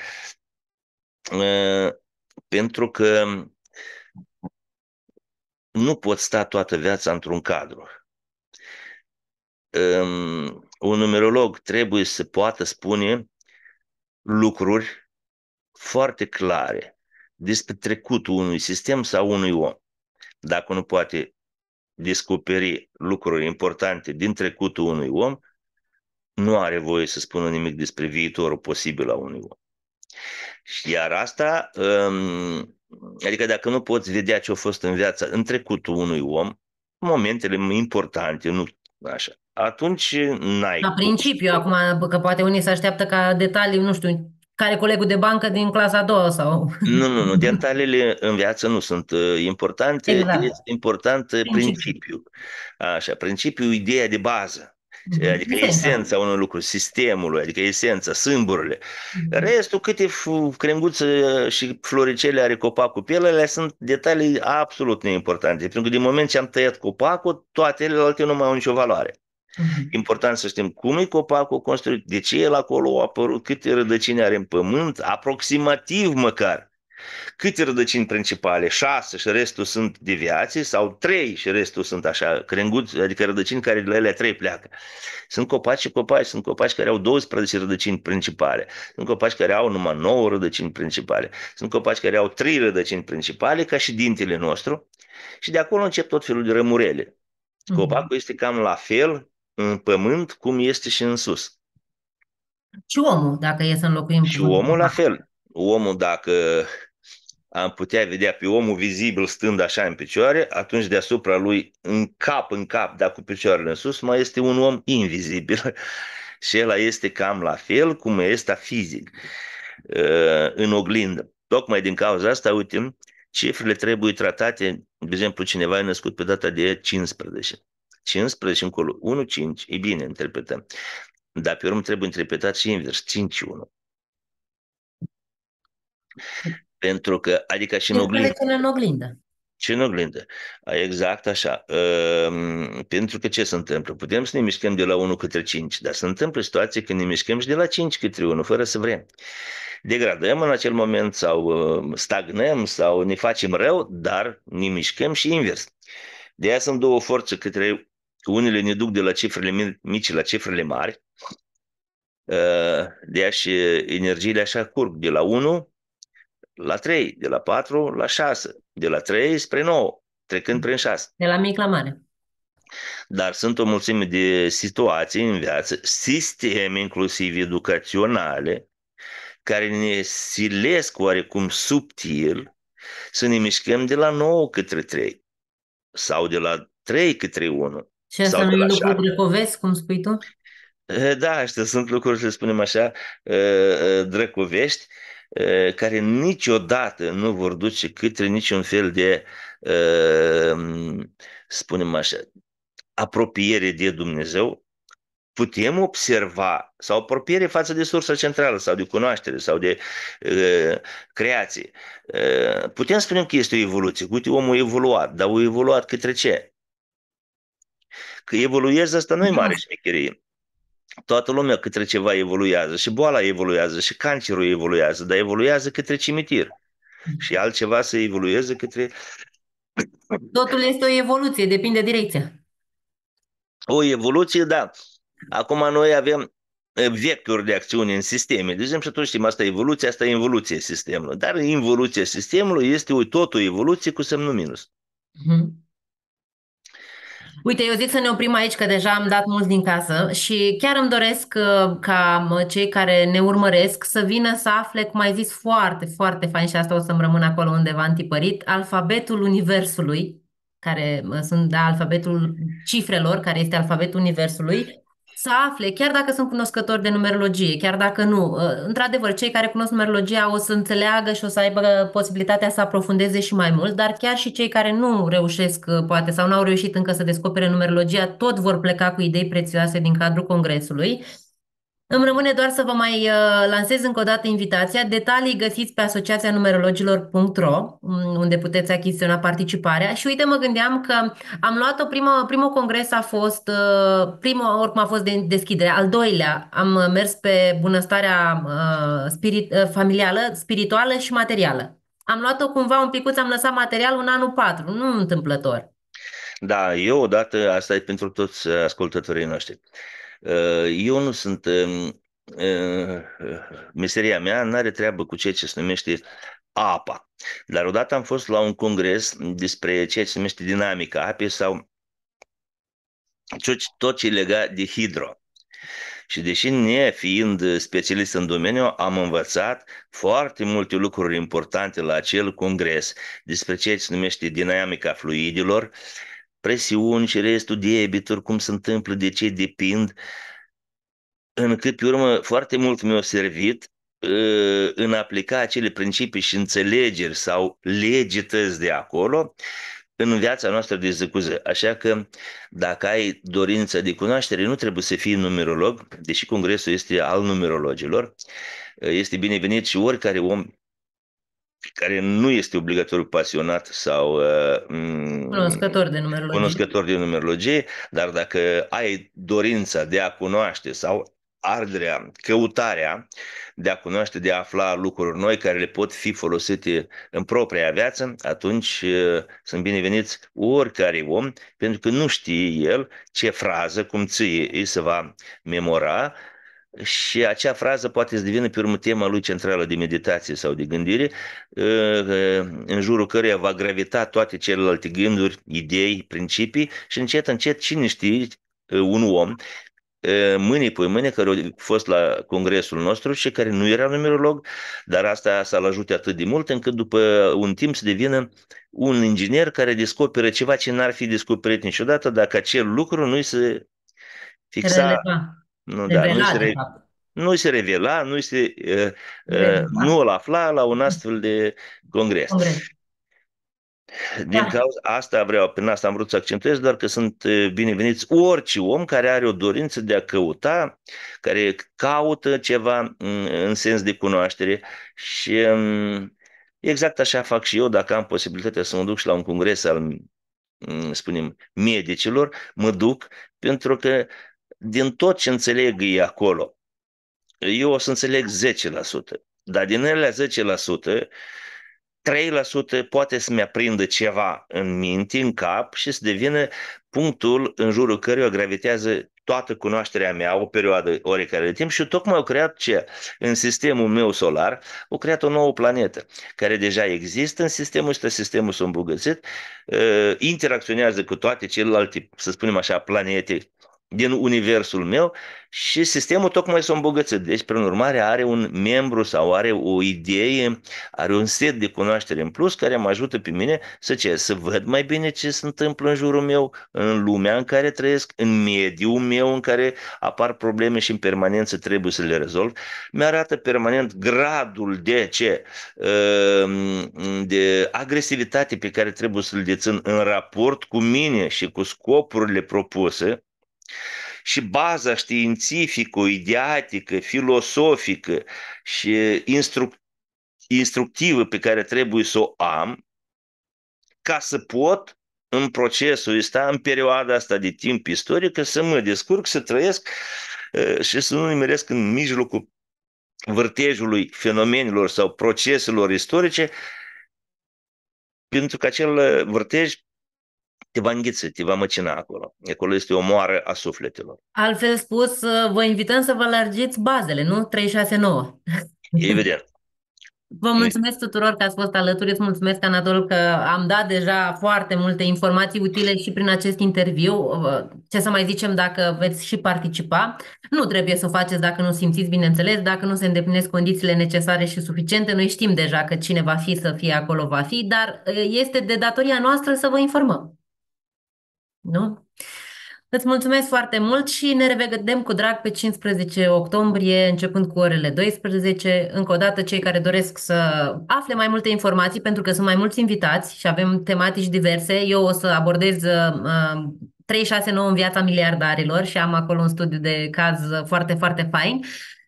pentru că nu pot sta toată viața într-un cadru um, un numerolog trebuie să poată spune lucruri foarte clare despre trecutul unui sistem sau unui om. Dacă nu poate descoperi lucruri importante din trecutul unui om, nu are voie să spună nimic despre viitorul posibil a unui om. Iar asta, um, adică dacă nu poți vedea ce a fost în viața, în trecutul unui om, momentele importante, nu așa, atunci n-ai. La principiu, cum. acum, că poate unii se așteaptă ca detalii, nu știu, care colegul de bancă din clasa a doua sau... Nu, nu, nu, detaliile în viață nu sunt uh, importante, exact. este important uh, principiul. principiu. Așa, principiul, ideea de bază. Mhm. Uh, adică esența unui lucru, sistemului, adică esența, sâmburile. Mhm. Restul, câte crenguță și floricele are copacul pe ele, sunt detalii absolut neimportante. Pentru că din moment ce am tăiat copacul, toate celelalte nu mai au nicio valoare uh Important să știm cum e copacul construit, de ce el acolo a apărut, câte rădăcini are în pământ, aproximativ măcar. Câte rădăcini principale? Șase și restul sunt deviații sau trei și restul sunt așa, crenguți, adică rădăcini care de la ele trei pleacă. Sunt copaci și copaci, sunt copaci care au 12 rădăcini principale, sunt copaci care au numai 9 rădăcini principale, sunt copaci care au trei rădăcini principale, ca și dintele nostru, și de acolo încep tot felul de rămurele. Mhm. Copacul mm-hmm. este cam la fel în pământ cum este și în sus. Și omul, dacă e să înlocuim. Și omul la da. fel. Omul, dacă am putea vedea pe omul vizibil stând așa în picioare, atunci deasupra lui, în cap în cap, dar cu picioarele în sus, mai este un om invizibil. și el este cam la fel cum este fizic uh, în oglindă. Tocmai din cauza asta, uite, cifrele trebuie tratate, de exemplu, cineva e născut pe data de 15. 15 încolo, 1, 5, e bine, interpretăm. Dar pe urmă trebuie interpretat și invers, 5, 1. Pentru că, adică și în oglindă. În oglindă. Și în oglindă. Exact așa. Ehm, pentru că ce se întâmplă? Putem să ne mișcăm de la 1 către 5, dar se întâmplă situații când ne mișcăm și de la 5 către 1, fără să vrem. Degradăm în acel moment sau ehm, stagnăm sau ne facem rău, dar ne mișcăm și invers. De aia sunt două forțe către unele ne duc de la cifrele mici la cifrele mari, eh, de și energiile așa curg de la 1 la 3, de la 4 la 6, de la 3 spre 9, trecând prin 6. De la mic la mare. Dar sunt o mulțime de situații în viață, sisteme inclusiv educaționale, care ne silesc oarecum subtil să ne mișcăm de la 9 către 3 sau de la 3 către 1 și asta nu e lucru grecovesc, cum spui tu? Eh, da, astea sunt lucruri, să spunem așa, eh, eh, drăcovești, care niciodată nu vor duce către niciun fel de, spunem așa, apropiere de Dumnezeu. Putem observa sau apropiere față de sursa centrală sau de cunoaștere sau de creație. Putem spune că este o evoluție. Uite, omul a evoluat, dar a evoluat către ce? Că evoluezi, asta nu e da. mare șmecherie. Toată lumea către ceva evoluează și boala evoluează și cancerul evoluează, dar evoluează către cimitir. Și altceva să evolueze către... Totul este o evoluție, depinde direcția. O evoluție, da. Acum noi avem eh, vectori de acțiune în sisteme. De exemplu, atunci știm, asta e evoluție, asta e involuție sistemului. Dar involuția sistemului este o, tot o evoluție cu semnul minus. Mm-hmm. Uite, eu zic să ne oprim aici, că deja am dat mulți din casă și chiar îmi doresc uh, ca cei care ne urmăresc să vină să afle, cum ai zis, foarte, foarte fain și asta o să-mi rămân acolo undeva întipărit, alfabetul Universului, care sunt da, alfabetul cifrelor, care este alfabetul Universului, să afle, chiar dacă sunt cunoscători de numerologie, chiar dacă nu. Uh, într-adevăr, cei care cunosc numerologia o să înțeleagă și o să aibă posibilitatea să aprofundeze și mai mult, dar chiar și cei care nu reușesc, uh, poate, sau nu au reușit încă să descopere numerologia, tot vor pleca cu idei prețioase din cadrul congresului îmi rămâne doar să vă mai uh, lansez încă o dată invitația. Detalii găsiți pe asociațianumerologilor.ro mm, unde puteți achiziționa participarea. Și uite, mă gândeam că am luat o primă, primul congres a fost, uh, primul oricum a fost de deschidere, al doilea am uh, mers pe bunăstarea spirit, familială, spirituală și materială. Am luat-o cumva un picuț, am lăsat materialul în anul 4, nu întâmplător. Da, eu odată, asta e pentru toți ascultătorii noștri. Eh, eu nu sunt... Eh, meseria mea nu are treabă cu ceea ce se numește apa. Dar odată am fost la un congres despre ceea ce se numește dinamica apei sau tot ce legat de hidro. Și deși ne, fiind specialist în domeniu, am învățat foarte multe lucruri importante la acel congres despre ceea ce se numește dinamica fluidilor, uh, presiuni și restul debituri, cum se întâmplă, de ce depind, încât pe urmă foarte mult mi-a servit ă, în aplica acele principii și înțelegeri sau legități de acolo în viața noastră de zi cu zi. Așa că dacă ai dorința de cunoaștere, nu trebuie să fii numerolog, deși congresul este al numerologilor, ă, este binevenit și oricare om care nu este obligatoriu pasionat sau uh, cunoscător, de numerologie. cunoscător de numerologie, dar dacă ai dorința de a cunoaște sau arderea, căutarea de a cunoaște, de a afla lucruri noi care le pot fi folosite în propria viață, atunci uh, sunt bineveniți oricare om, pentru că nu știe el ce frază, cum ție îi se va memora și acea frază poate să devină pe urmă tema lui centrală de meditație sau de gândire, uh, uh, în jurul căreia va gravita toate celelalte gânduri, idei, principii și încet, încet, cine știe, uh, un om, mâine pe mâine, care a fost la congresul nostru și care nu era numerolog, dar asta s-a ajute atât de mult încât după un timp să devină un inginer care descoperă ceva ce n-ar fi descoperit niciodată dacă acel lucru nu-i se fixa releva nu, da, nu se, re... nu se revela, nu se, uh, uh, nu îl afla la un astfel de congres. congres. Din da. cauza asta vreau, prin asta am vrut să accentuez, doar că sunt uh, bineveniți orice om care are o dorință de a căuta, care caută ceva în sens de cunoaștere și um, exact așa fac și eu dacă am posibilitatea să mă duc și la un congres al, mm, spunem, medicilor, mă duc pentru că din tot ce înțeleg ei acolo, eu o să înțeleg 10%, dar din ele 10%, 3% poate să-mi aprindă ceva în minte, în cap și să devină punctul în jurul căruia gravitează toată cunoașterea mea o perioadă, oricare de timp și eu tocmai au creat ce? În sistemul meu solar, au creat o nouă planetă care deja există în sistemul ăsta, sistemul s-a îmbogățit, ă, interacționează cu toate celelalte, să spunem așa, planete din universul meu și sistemul tocmai s-a îmbogățit. Deci, prin urmare, are un membru sau are o idee, are un set de cunoaștere în plus care mă ajută pe mine să ce? Să văd mai bine ce se întâmplă în jurul meu, în lumea în care trăiesc, în mediul meu în care apar probleme și în permanență trebuie să le rezolv. Mi-arată permanent gradul de ce? Ă, de agresivitate pe care trebuie să-l dețin în raport cu mine și cu scopurile propuse și baza științifică, ideatică, filosofică și instru- instructivă pe care trebuie să o am ca să pot în procesul ăsta, în perioada asta de timp istorică, să mă descurc, să trăiesc ă, și să nu nimeresc în mijlocul vârtejului fenomenelor sau proceselor istorice, pentru că acel vârtej te va înghiți, te va măcina acolo. Acolo este o moară a sufletelor. Altfel spus, vă invităm să vă largiți bazele, nu? 369. Evident. Vă mulțumesc tuturor că ați fost alături, îți mulțumesc, Anatol, că am dat deja foarte multe informații utile și prin acest interviu. Ce să mai zicem dacă veți și participa? Nu trebuie să o faceți dacă nu simțiți, bineînțeles, dacă nu se îndeplinesc condițiile necesare și suficiente. Noi știm deja că cine va fi să fie acolo va fi, dar este de datoria noastră să vă informăm. Nu? Îți mulțumesc foarte mult și ne revedem cu drag pe 15 octombrie, începând cu orele 12. Încă o dată, cei care doresc să afle mai multe informații, pentru că sunt mai mulți invitați și avem tematici diverse, eu o să abordez uh, 369 uh, în viața miliardarilor și am acolo un studiu de caz uh, foarte, foarte fain.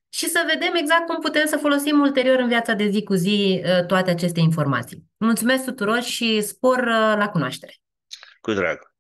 Și să vedem exact cum putem să folosim ulterior în viața de zi cu zi uh, toate aceste informații. Mulțumesc tuturor și spor la cunoaștere! Cu drag!